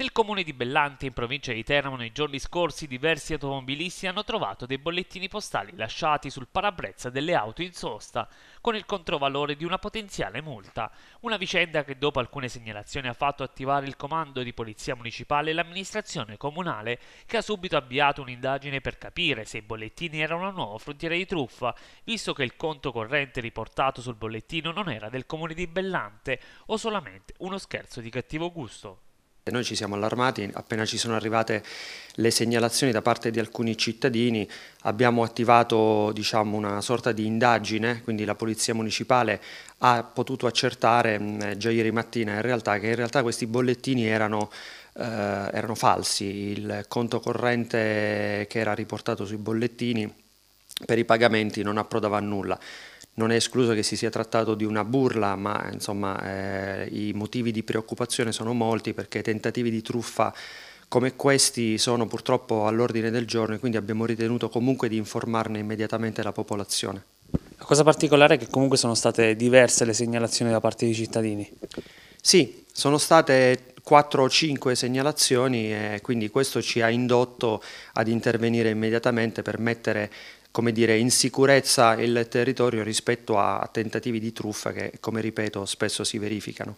Nel comune di Bellante, in provincia di Teramo, nei giorni scorsi diversi automobilisti hanno trovato dei bollettini postali lasciati sul parabrezza delle auto in sosta, con il controvalore di una potenziale multa. Una vicenda che dopo alcune segnalazioni ha fatto attivare il comando di polizia municipale e l'amministrazione comunale, che ha subito avviato un'indagine per capire se i bollettini erano una nuova frontiera di truffa, visto che il conto corrente riportato sul bollettino non era del comune di Bellante o solamente uno scherzo di cattivo gusto. Noi ci siamo allarmati appena ci sono arrivate le segnalazioni da parte di alcuni cittadini, abbiamo attivato diciamo, una sorta di indagine, quindi la Polizia Municipale ha potuto accertare mh, mm, già ieri mattina in realtà, che in realtà questi bollettini erano Uh, erano falsi, il conto corrente che era riportato sui bollettini per i pagamenti non approdava a nulla. Non è escluso che si sia trattato di una burla, ma insomma, eh, i motivi di preoccupazione sono molti perché tentativi di truffa come questi sono purtroppo all'ordine del giorno e quindi abbiamo ritenuto comunque di informarne immediatamente la popolazione. La cosa particolare è che comunque sono state diverse le segnalazioni da parte dei cittadini. Sì, sono state 4 o 5 segnalazioni e quindi questo ci ha indotto ad intervenire immediatamente per mettere come dire, in sicurezza il territorio rispetto a tentativi di truffa che, come ripeto, spesso si verificano.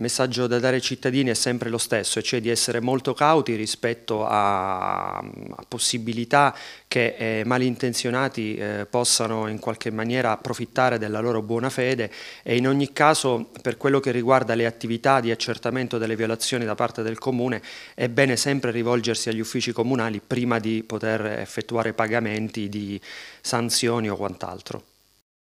Il messaggio da dare ai cittadini è sempre lo stesso, cioè di essere molto cauti rispetto a, a possibilità che eh, malintenzionati eh, possano in qualche maniera approfittare della loro buona fede e in ogni caso per quello che riguarda le attività di accertamento delle violazioni da parte del Comune è bene sempre rivolgersi agli uffici comunali prima di poter effettuare pagamenti di sanzioni o quant'altro.